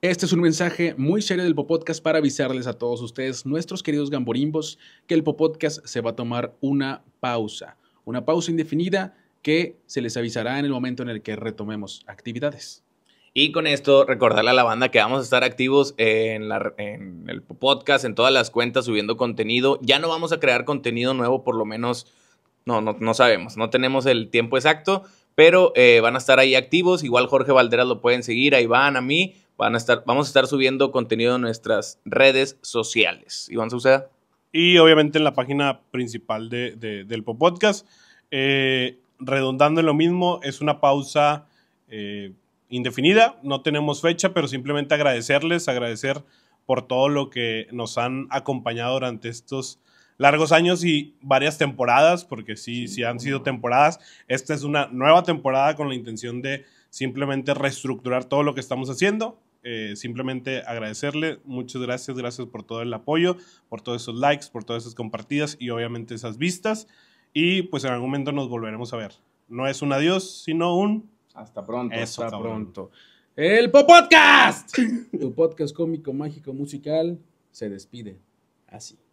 Este es un mensaje muy serio del Popodcast para avisarles a todos ustedes, nuestros queridos gamborimbos, que el Popodcast se va a tomar una pausa, una pausa indefinida que se les avisará en el momento en el que retomemos actividades. Y con esto, recordarle a la banda que vamos a estar activos en, la, en el podcast, en todas las cuentas, subiendo contenido. Ya no vamos a crear contenido nuevo, por lo menos, no, no, sabemos, no tenemos el tiempo exacto, pero eh, van a estar ahí activos. Igual Jorge Valderas lo pueden seguir, a Iván, a mí, Van a estar, vamos a estar subiendo contenido en nuestras redes sociales. Iván Sauceda. Y obviamente en la página principal de, de, del podcast. Eh, Redondando en lo mismo, es una pausa eh, indefinida. No tenemos fecha, pero simplemente agradecerles, agradecer por todo lo que nos han acompañado durante estos largos años y varias temporadas, porque sí, sí han sido temporadas. Esta es una nueva temporada con la intención de simplemente reestructurar todo lo que estamos haciendo. Eh, simplemente agradecerle. Muchas gracias, gracias por todo el apoyo, por todos esos likes, por todas esas compartidas y obviamente esas vistas. Y pues en algún momento nos volveremos a ver. No es un adiós, sino un... Hasta pronto. hasta pronto. El Popodcast. tu podcast cómico, mágico, musical se despide. Así.